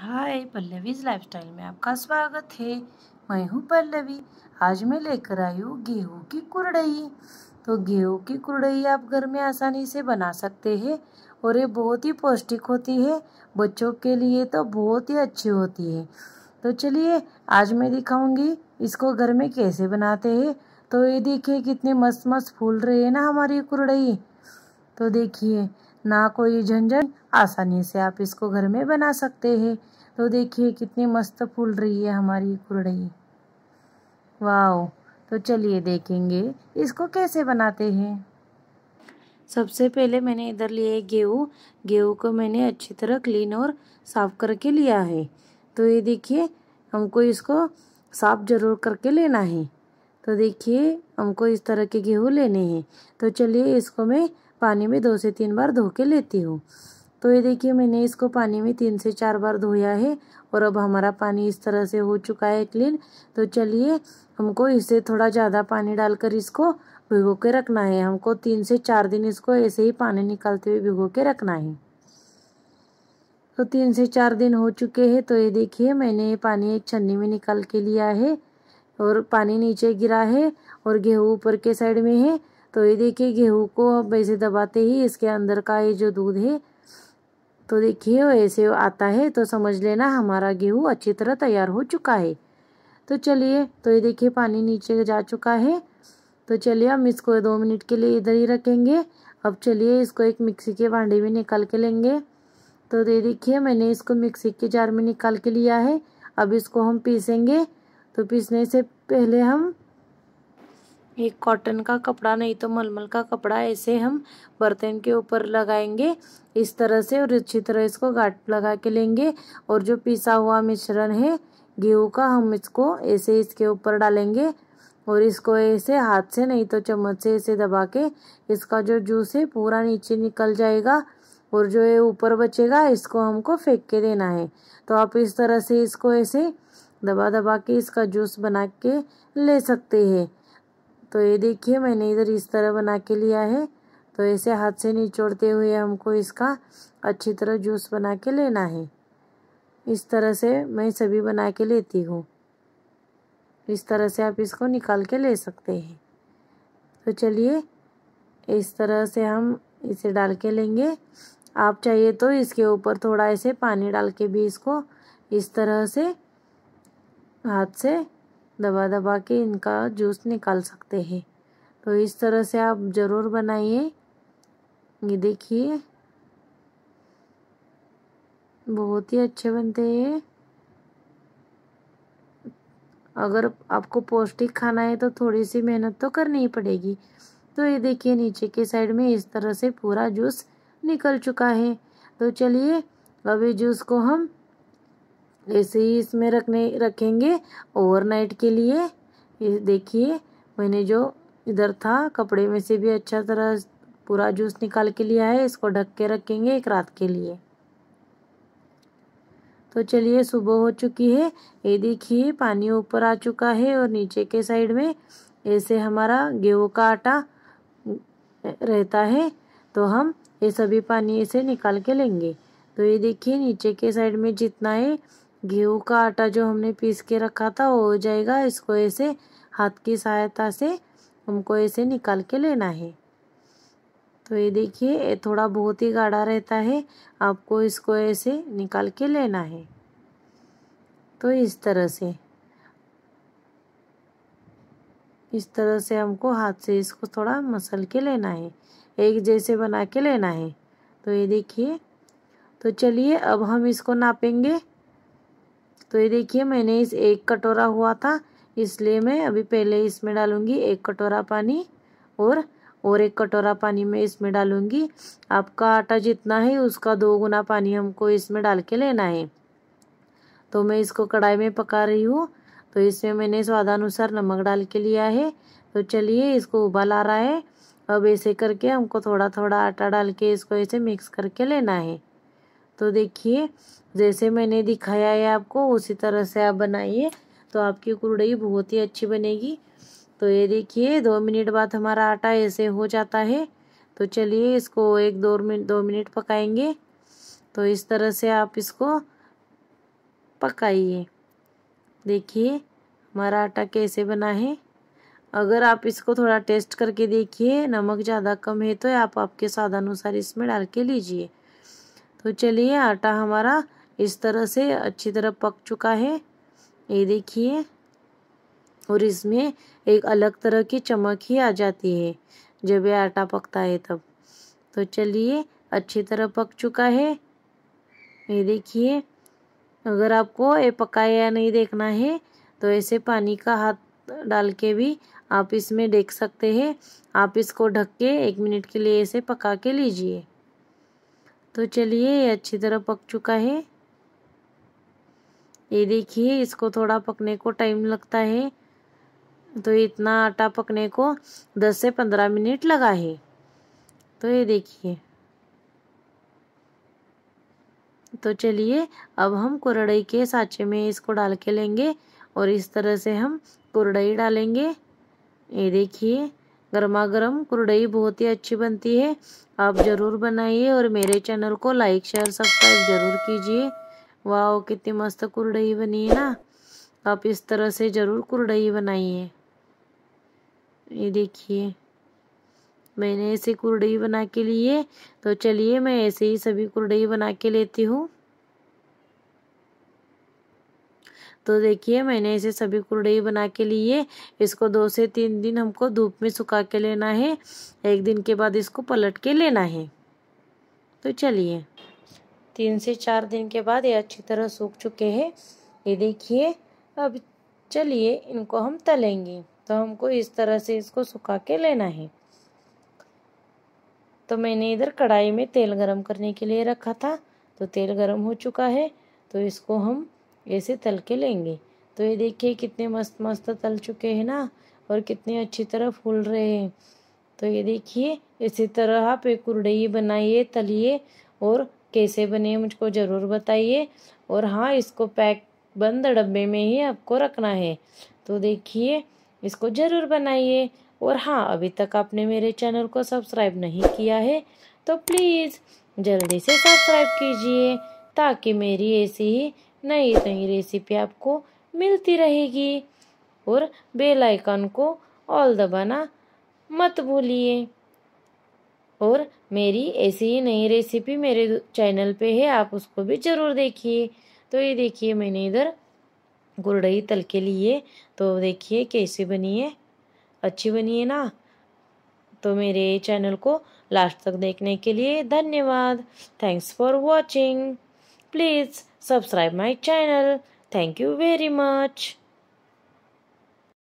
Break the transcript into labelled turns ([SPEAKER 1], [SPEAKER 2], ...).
[SPEAKER 1] हाय पल्लवीज lifestyle में आपका स्वागत है मैं हूँ पल्लवी आज मैं लेकर आई हूँ गेहूँ की कुरड़ई तो गेहूँ की कुरड़ई आप घर में आसानी से बना सकते हैं और ये बहुत ही पौष्टिक होती है बच्चों के लिए तो बहुत ही अच्छी होती है तो चलिए आज मैं दिखाऊंगी इसको घर में कैसे बनाते हैं तो ये देखिए कितने मस्त मस्त फूल रहे हैं ना हमारी कुरड़ई तो देखिए ना कोई झंझट आसानी से आप इसको घर में बना सकते हैं तो देखिए कितनी मस्त फूल रही है हमारी कुरड़ई वाओ तो चलिए देखेंगे इसको कैसे बनाते हैं सबसे पहले मैंने इधर लिए गेहूँ गेहूँ को मैंने अच्छी तरह क्लीन और साफ़ करके लिया है तो ये देखिए हमको इसको साफ़ ज़रूर करके लेना है तो देखिए हमको इस तरह के गेहूँ लेने हैं तो चलिए इसको मैं पानी में दो से तीन बार धो के लेती हूँ तो ये देखिए मैंने इसको पानी में तीन से चार बार धोया है और अब हमारा पानी इस तरह से हो चुका है क्लीन तो चलिए हमको इससे थोड़ा ज़्यादा पानी डालकर इसको भिगो के रखना है हमको तीन से चार दिन इसको ऐसे ही पानी निकालते हुए भिगो के रखना है तो तीन से चार दिन हो चुके हैं तो ये देखिए मैंने ये पानी एक छन्नी में निकाल के लिया है और पानी नीचे गिरा है और गेहूँ ऊपर के साइड में है तो ये देखिए गेहूँ को अब ऐसे दबाते ही इसके अंदर का ये जो दूध है तो देखिए ऐसे आता है तो समझ लेना हमारा गेहूँ अच्छी तरह तैयार हो चुका है तो चलिए तो ये देखिए पानी नीचे जा चुका है तो चलिए हम इसको दो मिनट के लिए इधर ही रखेंगे अब चलिए इसको एक मिक्सी के भांडे में निकाल के लेंगे तो ये देखिए मैंने इसको मिक्सी के जार में निकाल के लिया है अब इसको हम पीसेंगे तो पीसने से पहले हम एक कॉटन का कपड़ा नहीं तो मलमल का कपड़ा ऐसे हम बर्तन के ऊपर लगाएंगे इस तरह से और अच्छी तरह इसको गाट लगा के लेंगे और जो पिसा हुआ मिश्रण है गेहूँ का हम इसको ऐसे इसके ऊपर डालेंगे और इसको ऐसे हाथ से नहीं तो चम्मच से ऐसे दबा के इसका जो जूस है पूरा नीचे निकल जाएगा और जो ये ऊपर बचेगा इसको हमको फेंक के देना है तो आप इस तरह से इसको ऐसे दबा दबा के इसका जूस बना के ले सकते हैं तो ये देखिए मैंने इधर इस तरह बना के लिया है तो ऐसे हाथ से निचोड़ते हुए हमको इसका अच्छी तरह जूस बना के लेना है इस तरह से मैं सभी बना के लेती हूँ इस तरह से आप इसको निकाल के ले सकते हैं तो चलिए इस तरह से हम इसे डाल के लेंगे आप चाहिए तो इसके ऊपर थोड़ा ऐसे पानी डाल के भी इसको इस तरह से हाथ से दबा दबा के इनका जूस निकाल सकते हैं तो इस तरह से आप ज़रूर बनाइए ये देखिए बहुत ही अच्छे बनते हैं अगर आपको पौष्टिक खाना है तो थोड़ी सी मेहनत तो करनी ही पड़ेगी तो ये देखिए नीचे के साइड में इस तरह से पूरा जूस निकल चुका है तो चलिए अभी जूस को हम ऐसे ही इसमें रखने रखेंगे ओवरनाइट के लिए ये देखिए मैंने जो इधर था कपड़े में से भी अच्छा तरह पूरा जूस निकाल के लिया है इसको ढक के रखेंगे एक रात के लिए तो चलिए सुबह हो चुकी है ये देखिए पानी ऊपर आ चुका है और नीचे के साइड में ऐसे हमारा गेहूँ का आटा रहता है तो हम ये सभी पानी ऐसे निकाल के लेंगे तो ये देखिए नीचे के साइड में जितना है गेहूँ का आटा जो हमने पीस के रखा था वो हो जाएगा इसको ऐसे हाथ की सहायता से हमको ऐसे निकाल के लेना है तो ये देखिए थोड़ा बहुत ही गाढ़ा रहता है आपको इसको ऐसे निकाल के लेना है तो इस तरह से इस तरह से हमको हाथ से इसको थोड़ा मसल के लेना है एक जैसे बना के लेना है तो ये देखिए तो चलिए अब हम इसको नापेंगे तो ये देखिए मैंने इस एक कटोरा हुआ था इसलिए मैं अभी पहले इसमें डालूंगी एक कटोरा पानी और और एक कटोरा पानी मैं इसमें डालूंगी आपका आटा जितना है उसका दो गुना पानी हमको इसमें डाल के लेना है तो मैं इसको कढ़ाई में पका रही हूँ तो इसमें मैंने स्वादानुसार नमक डाल के लिया है तो चलिए इसको उबाल आ रहा है अब ऐसे करके हमको थोड़ा थोड़ा आटा डाल के इसको ऐसे मिक्स करके लेना है तो देखिए जैसे मैंने दिखाया है आपको उसी तरह से आप बनाइए तो आपकी कुरड़ई बहुत ही अच्छी बनेगी तो ये देखिए दो मिनट बाद हमारा आटा ऐसे हो जाता है तो चलिए इसको एक दो मिनट दो मिनट पकाएंगे तो इस तरह से आप इसको पकाइए देखिए हमारा आटा कैसे बना है अगर आप इसको थोड़ा टेस्ट करके देखिए नमक ज़्यादा कम है तो आप आपके स्वादानुसार इसमें डाल के लीजिए तो चलिए आटा हमारा इस तरह से अच्छी तरह पक चुका है ये देखिए और इसमें एक अलग तरह की चमक ही आ जाती है जब ये आटा पकता है तब तो चलिए अच्छी तरह पक चुका है ये देखिए अगर आपको ये पकाया नहीं देखना है तो ऐसे पानी का हाथ डाल के भी आप इसमें देख सकते हैं आप इसको ढक के एक मिनट के लिए ऐसे पका के लीजिए तो चलिए ये अच्छी तरह पक चुका है ये देखिए इसको थोड़ा पकने को टाइम लगता है तो इतना आटा पकने को दस से पंद्रह मिनट लगा है तो ये देखिए तो चलिए अब हम कुरड़ई के साचे में इसको डाल के लेंगे और इस तरह से हम कुरड़ई डालेंगे ये देखिए गर्मा गर्म कुरड़ई बहुत ही अच्छी बनती है आप ज़रूर बनाइए और मेरे चैनल को लाइक शेयर सब्सक्राइब ज़रूर कीजिए वाह कितनी मस्त कुरडई बनी है ना आप इस तरह से ज़रूर कुरडई बनाइए ये देखिए मैंने ऐसे कुरडई बना के लिए तो चलिए मैं ऐसे ही सभी कुरडई बना के लेती हूँ तो देखिए मैंने ऐसे सभी कुरडई बना के लिए इसको दो से तीन दिन हमको धूप में सुखा के लेना है एक दिन के बाद इसको पलट के लेना है तो चलिए तीन से चार दिन के बाद ये अच्छी तरह सूख चुके हैं ये देखिए अब चलिए इनको हम तलेंगे तो हमको इस तरह से इसको सुखा के लेना है तो मैंने इधर कढ़ाई में तेल गरम करने के लिए रखा था तो तेल गरम हो चुका है तो इसको हम ऐसे तल के लेंगे तो ये देखिए कितने मस्त मस्त तल चुके हैं ना और कितने अच्छी तरह फूल रहे हैं तो ये देखिए इसी तरह आप एक कुरडई बनाइए तलिए और कैसे बने मुझको ज़रूर बताइए और हाँ इसको पैक बंद डब्बे में ही आपको रखना है तो देखिए इसको ज़रूर बनाइए और हाँ अभी तक आपने मेरे चैनल को सब्सक्राइब नहीं किया है तो प्लीज़ जल्दी से सब्सक्राइब कीजिए ताकि मेरी ऐसी ही नई नई रेसिपी आपको मिलती रहेगी और बेल आइकन को ऑल दबाना मत भूलिए और मेरी ऐसी ही नई रेसिपी मेरे चैनल पे है आप उसको भी ज़रूर देखिए तो ये देखिए मैंने इधर गुरड़ई तल के लिए तो देखिए कैसे बनी है अच्छी बनी है ना तो मेरे चैनल को लास्ट तक देखने के लिए धन्यवाद thanks for watching please subscribe my channel thank you very much